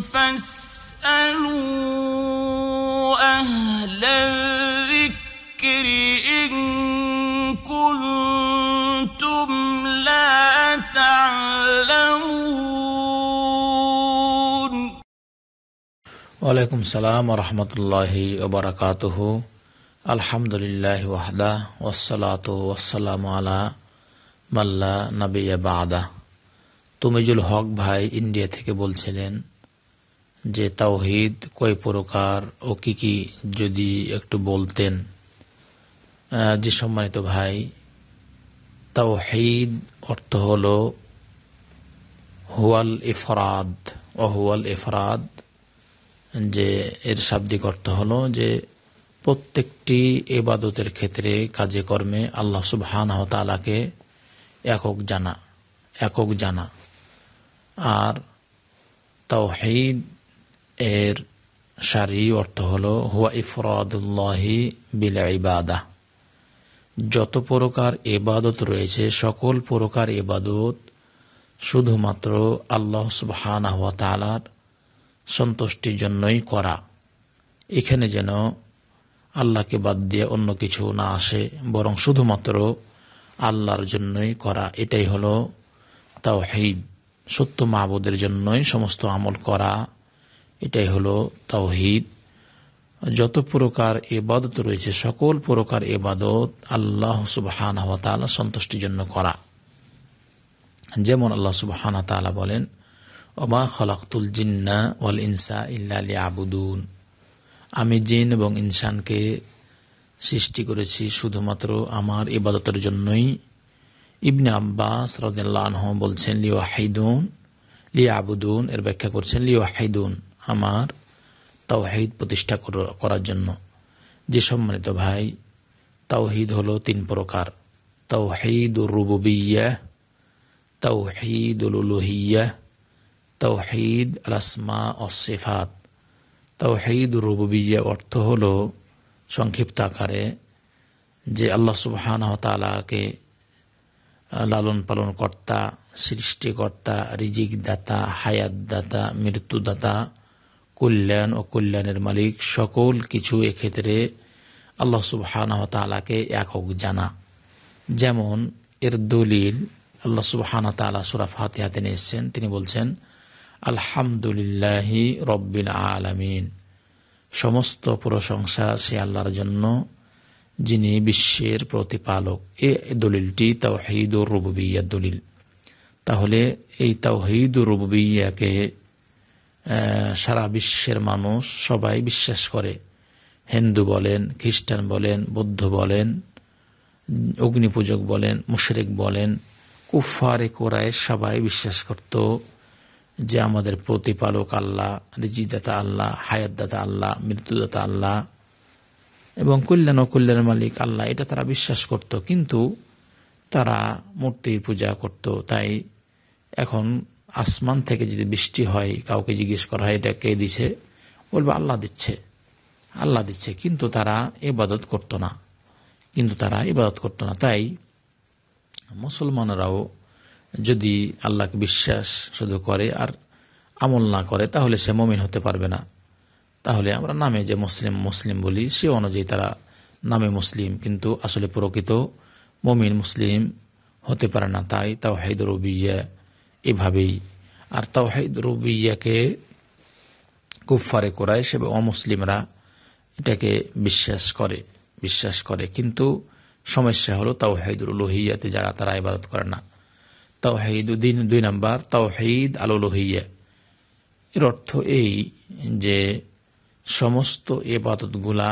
فاسألوا أهل الذكر إن كنتم لا تعلمون وعليكم السلام ورحمة الله وبركاته الحمد لله وحده والصلاة والسلام على মাল্লা نبي بعده তুমিজুল হক ভাই ইন্ডিয়া থেকে বলছিলেন যে তাওহিদ কয় প্রকার ও কি কি যদি একটু বলতেন যে সম্মানিত ভাই তাওহিদ অর্থ হল হুয়াল ইফরাদ অহুয়াল ইফরাদ যে এর শাব্দিক অর্থ হলো যে প্রত্যেকটি এবাদতের ক্ষেত্রে কাজে কর্মে আল্লাহ সুবহান একক জানা একক জানা আর তাওহিদ এর সারি অর্থ হল হুয়া ইফরাদুল্লাহি বিল ইবাদা যত প্রকার এবাদত রয়েছে সকল প্রকার এবাদত শুধুমাত্র আল্লাহ সুবহান তালার সন্তুষ্টির জন্যই করা এখানে যেন আল্লাহকে বাদ দিয়ে অন্য কিছু না আসে বরং শুধুমাত্র আল্লাহর জন্যই করা এটাই হল তাওহিদ সত্য মাহবুদের জন্যই সমস্ত আমল করা এটাই হলো তাওহিদ যত প্রকার এবাদত রয়েছে সকল প্রকার এবাদত আল্লাহ সুবাহান সন্তুষ্টির জন্য করা যেমন আল্লাহ সুবাহান তালা বলেন অমা খলাকুল জিন্না ওয়াল ইনসা ইল্লা আবুদুন আমি জিন এবং ইনসানকে সৃষ্টি করেছি শুধুমাত্র আমার ইবাদতের জন্যই ইবনে আব্বাস রদুল্লাহ বলছেন লিওয়াহিদুন লিয়া আবুদুন এর ব্যাখ্যা করছেন লিওয়াহিদুন আমার তাওহিদ প্রতিষ্ঠা করার জন্য যে সম্মানিত ভাই তাওহিদ হলো তিন প্রকার তাওহিদুর রুবুবিয়া তাওহিদুল উলুহিয়া তাওহিদ আল আসমা ও সিফাত তাওহিদ রুবুবিয়া অর্থ হল সংক্ষিপ্ত আকারে যে আল্লাহ সুবহান তালাকে লালন পালন কর্তা সৃষ্টিকর্তা রিজিক দাতা হায়াত দাতা মৃত্যুদাতা কল্যাণ ও কল্যাণের মালিক সকল কিছু এক্ষেত্রে আল্লাহ সুবাহ তালাকে একক জানা যেমন এর দলিল আল্লাহ সুবহানা তালা সুরা ফাতিহাতে এসছেন তিনি বলছেন আলহামদুলিল্লাহি রব্বিল আলামিন সমস্ত প্রশংসা সে আল্লাহর জন্য যিনি বিশ্বের প্রতিপালক এ দলিলটি তাওহিদুর রুবিয়া দলিল তাহলে এই তাওহিদুর রুবিয়াকে সারা বিশ্বের মানুষ সবাই বিশ্বাস করে হিন্দু বলেন খ্রিস্টান বলেন বৌদ্ধ বলেন অগ্নিপূজক বলেন মুশরেক বলেন কুফারে কোরায় সবাই বিশ্বাস করত যে আমাদের প্রতিপালক আল্লাহ রিজিদাতা আল্লাহ হায়াতদাতা আল্লাহ মৃত্যুদাতা আল্লাহ এবং কল্যাণ ও কল্যাণ মালিক আল্লাহ এটা তারা বিশ্বাস করত কিন্তু তারা মূর্তির পূজা করত তাই এখন আসমান থেকে যদি বৃষ্টি হয় কাউকে জিজ্ঞেস করা হয় এটা কে দিছে বলবে আল্লাহ দিচ্ছে আল্লাহ দিচ্ছে কিন্তু তারা ইবাদত করতো না কিন্তু তারা ইবাদত করতো না তাই মুসলমানরাও যদি আল্লাহকে বিশ্বাস শুধু করে আর আমল না করে তাহলে সে মমিন হতে পারবে না তাহলে আমরা নামে যে মুসলিম মুসলিম বলি সে অনুযায়ী তারা নামে মুসলিম কিন্তু আসলে প্রকৃত মমিন মুসলিম হতে পারে না তাই তাও হাইদরবিয়া এভাবেই আর তাওহিদ রুবিয়াকে কুফারে করায় সে অমুসলিমরা এটাকে বিশ্বাস করে বিশ্বাস করে কিন্তু সমস্যা হলো তাও হাইদুল লোহিয়াতে যারা তারা ইবাদত করে না তাও হাইদুদ্দিন দুই নম্বর তাও হাইদ আল লোহিয়া এর অর্থ এই যে সমস্ত এবাদতগুলা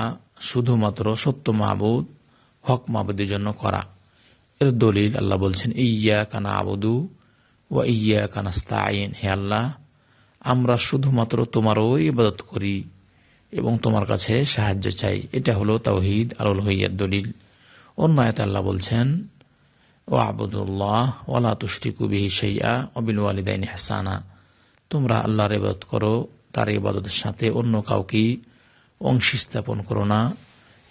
শুধুমাত্র সত্য মাহবুদ হক মাহবুদের জন্য করা এর দলিল আল্লাহ বলছেন ইয়া কানা আবুদু ওয়া ইয়া কানাস্তাইন হে আল্লাহ আমরা শুধুমাত্র তোমারও ইবাদত করি এবং তোমার কাছে সাহায্য চাই এটা হলো তাওহিদ আলুল হইয়ার দলিল অন্য আয়াত আল্লাহ বলছেন ও আবুদুল্লাহ ওয়ালা তুষ্টি কুবি সেইয়া অবিল ওয়ালিদাইন হাসানা তোমরা আল্লাহর ইবাদত করো তার ইবাদতের সাথে অন্য কাউকে অংশী স্থাপন করো না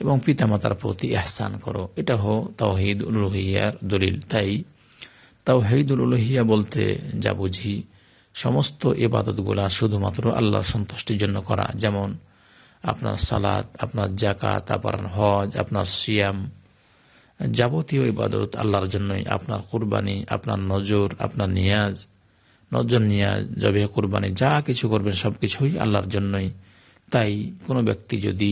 এবং পিতামাতার প্রতি এহসান করো এটা হো তাওহিদ উল হইয়ার দলিল তাই তাও হেদুল উলহিয়া বলতে যা বুঝি সমস্ত এবাদতগুলা শুধুমাত্র আল্লাহ সন্তুষ্টির জন্য করা যেমন আপনার সালাদ আপনার জাকাত আপনার হজ আপনার সিয়াম যাবতীয় ইবাদত আল্লাহর জন্যই আপনার কুরবানি আপনার নজর আপনার নিয়াজ নজর নিয়াজ জবে কুরবানি যা কিছু করবেন সব কিছুই আল্লাহর জন্যই তাই কোনো ব্যক্তি যদি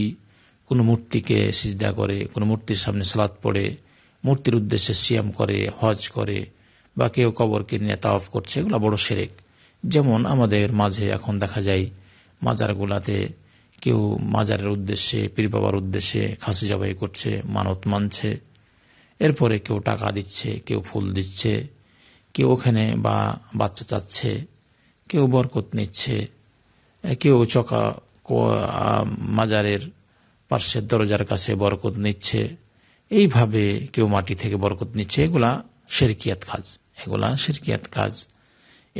কোনো মূর্তিকে সিজদা করে কোনো মূর্তির সামনে সালাদ পড়ে মূর্তির উদ্দেশ্যে সিয়াম করে হজ করে বা কেউ কবরকে নিয়ে তাওয়াফ করছে এগুলো বড় সেরেক যেমন আমাদের মাঝে এখন দেখা যায় মাজারগুলাতে কেউ মাজারের উদ্দেশ্যে পীর বাবার উদ্দেশ্যে খাসি জবাই করছে মানত মানছে এরপরে কেউ টাকা দিচ্ছে কেউ ফুল দিচ্ছে কেউ ওখানে বা বাচ্চা চাচ্ছে কেউ বরকত নিচ্ছে কেউ চকা মাজারের পার্শ্বের দরজার কাছে বরকত নিচ্ছে এইভাবে কেউ মাটি থেকে বরকত নিচ্ছে এগুলা শেরকিয়াত কাজ এগুলা শিরকিয়াত কাজ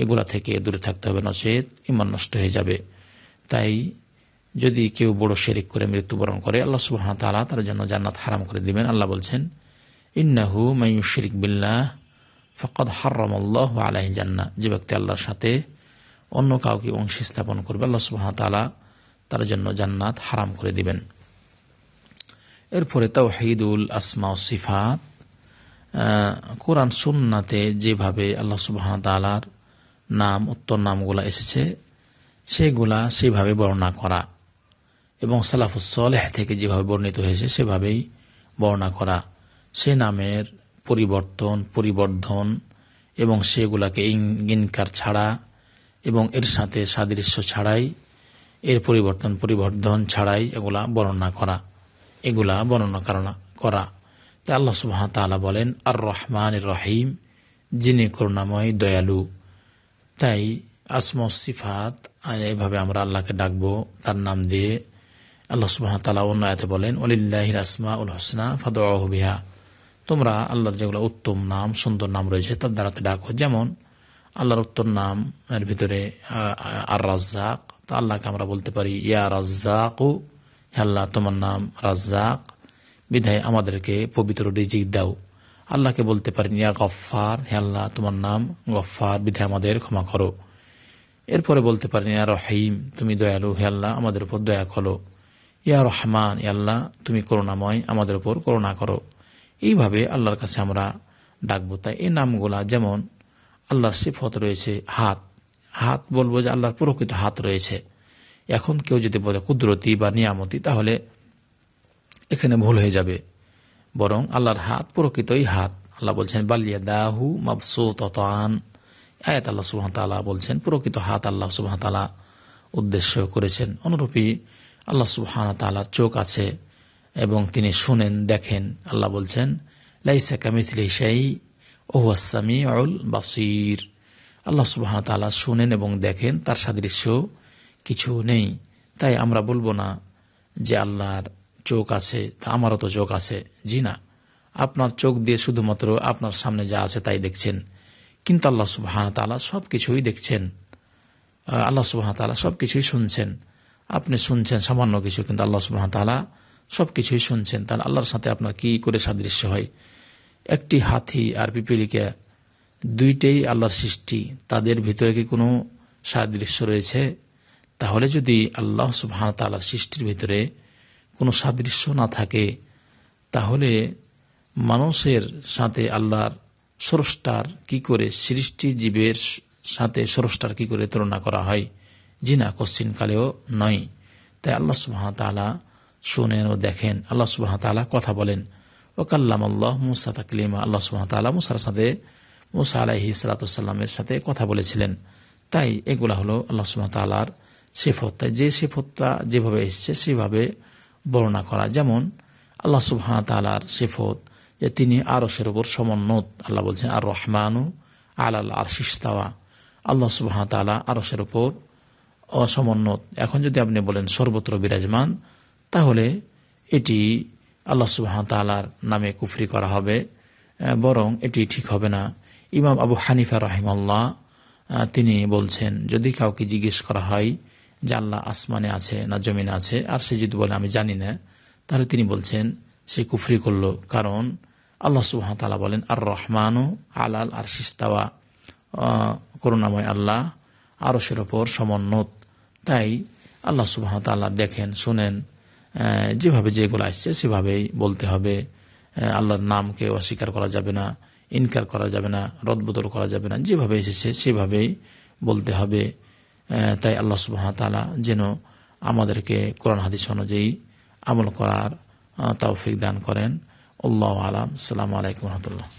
এগুলা থেকে দূরে থাকতে হবে নচেত ইমান নষ্ট হয়ে যাবে তাই যদি কেউ বড় শেরিক করে মৃত্যুবরণ করে আল্লাহ সুবাহ তালা তার জন্য জান্নাত হারাম করে দিবেন আল্লাহ বলছেন ইন্নাহু মায়ু শিরিক বিল্লাহ ফকদ হারাম আল্লাহ আলাহ জান্না যে ব্যক্তি আল্লাহর সাথে অন্য কাউকে অংশ স্থাপন করবে আল্লাহ সুবাহ তালা তার জন্য জান্নাত হারাম করে দিবেন এরপরে তাও হিদুল আসমা সিফাত কোরআন সুন্নাতে যেভাবে আল্লাহ সুবাহ তালার নাম উত্তর নামগুলো এসেছে সেগুলা সেভাবে বর্ণনা করা এবং সালাফুসলেহ থেকে যেভাবে বর্ণিত হয়েছে সেভাবেই বর্ণনা করা সে নামের পরিবর্তন পরিবর্ধন এবং সেগুলাকে ইঙ্গিনকার ছাড়া এবং এর সাথে সাদৃশ্য ছাড়াই এর পরিবর্তন পরিবর্ধন ছাড়াই এগুলা বর্ণনা করা এগুলা বর্ণনা করা তা আল্লাহ সুবাহ তালা বলেন আর রহমান রহিম যিনি করুণাময় দয়ালু তাই আসম সিফাত এভাবে আমরা আল্লাহকে ডাকবো তার নাম দিয়ে আল্লাহ সুবাহ তালা অন্য আয়তে বলেন অলিল্লাহ আসমা উল হোসনা ফাদবিহা তোমরা আল্লাহর যেগুলো উত্তম নাম সুন্দর নাম রয়েছে তার দ্বারাতে ডাকো যেমন আল্লাহর উত্তম নাম এর ভিতরে আর রাজ্জাক তা আল্লাহকে আমরা বলতে পারি ইয়া হে আল্লাহ তোমার নাম রাজ্জাক বিধায় আমাদেরকে পবিত্র রিজিক দাও আল্লাহকে বলতে পারেন ইয়া গফার হে আল্লাহ তোমার নাম গফার বিধায় আমাদের ক্ষমা করো এরপরে বলতে পারেন ইয়া রহিম তুমি দয়ালু হে আল্লাহ আমাদের উপর দয়া করো ইয়া রহমান আল্লাহ তুমি করুণাময় আমাদের উপর করুণা করো এইভাবে আল্লাহর কাছে আমরা ডাকবো তাই এই নামগুলা যেমন আল্লাহর সিফত রয়েছে হাত হাত বলবো যে আল্লাহর প্রকৃত হাত রয়েছে এখন কেউ যদি বলে কুদরতি বা নিয়ামতি তাহলে এখানে ভুল হয়ে যাবে বরং আল্লাহর হাত প্রকৃতই হাত আল্লাহ বলছেন বালিয়া দাহু মাবসো ততান আয়াত আল্লাহ তালা বলছেন প্রকৃত হাত আল্লাহ তালা উদ্দেশ্য করেছেন অনুরূপী আল্লাহ সুবাহান তালার চোখ আছে এবং তিনি শুনেন দেখেন আল্লাহ বলছেন লাইসা কামিথলি ও ওহাসামি অল বাসির আল্লাহ সুবাহান তালা শুনেন এবং দেখেন তার সাদৃশ্য কিছু নেই তাই আমরা বলবো না যে আল্লাহর চোখ আছে তা আমারও তো চোখ আছে জি না আপনার চোখ দিয়ে শুধুমাত্র আপনার সামনে যা আছে তাই দেখছেন কিন্তু আল্লাহ সুবাহান তালা সব কিছুই দেখছেন আল্লাহ সুবাহান তালা সব কিছুই শুনছেন আপনি শুনছেন সামান্য কিছু কিন্তু আল্লাহ সুবাহান তালা সব কিছুই শুনছেন তাহলে আল্লাহর সাথে আপনার কি করে সাদৃশ্য হয় একটি হাতি আর পিপিলিকা দুইটাই আল্লাহর সৃষ্টি তাদের ভিতরে কি কোনো সাদৃশ্য রয়েছে তাহলে যদি আল্লাহ সুবাহান তালার সৃষ্টির ভিতরে কোনো সাদৃশ্য না থাকে তাহলে মানুষের সাথে আল্লাহর স্রষ্টার কি করে সৃষ্টি জীবের সাথে স্রষ্টার কি করে তুলনা করা হয় জি না কশ্চিনকালেও নয় তাই আল্লাহ সুবাহতালা শোনেন ও দেখেন আল্লাহ সুবাহতালা কথা বলেন ও কাল্লাম আল্লাহ মুসা তাকলিমা আল্লাহ সুবাহতালা মুসার সাথে মুসা আলাহি সালাতামের সাথে কথা বলেছিলেন তাই এগুলা হলো আল্লাহ সুবাহতালার সেফত তাই যে সেফতটা যেভাবে এসছে সেভাবে বর্ণনা করা যেমন আল্লাহ সুবহান তালার সিফত যে তিনি আরসের উপর সমন্নত আল্লাহ বলছেন আর রহমানু আলাল আর শিস্তাওয়া আল্লাহ সুবহান তালা আরসের উপর অসমন্নত এখন যদি আপনি বলেন সর্বত্র বিরাজমান তাহলে এটি আল্লাহ সুবহান তালার নামে কুফরি করা হবে বরং এটি ঠিক হবে না ইমাম আবু হানিফা রহিমাল্লাহ তিনি বলছেন যদি কাউকে জিজ্ঞেস করা হয় যে আল্লাহ আসমানে আছে না জমিনে আছে আর সে যদি বলে আমি জানি না তাহলে তিনি বলছেন সে কুফরি করল কারণ আল্লাহ সুহামতাল্লাহ বলেন আর রহমানও আলাল আর শিস্তাওয়া করুণাময় আল্লাহ আরও সের ওপর সমন্বত তাই আল্লাহ সুবাহতাল্লাহ দেখেন শুনেন যেভাবে যেগুলো আসছে সেভাবেই বলতে হবে আল্লাহর নামকে অস্বীকার করা যাবে না ইনকার করা যাবে না রদবদল করা যাবে না যেভাবে এসেছে সেভাবেই বলতে হবে তাই আল্লাহ সুবাহতালা যেন আমাদেরকে কোরআন হাদিস অনুযায়ী আমল করার তৌফিক দান করেন আল্লাহ আলাম সালাম আলাইকুম রহমতুল্লাহ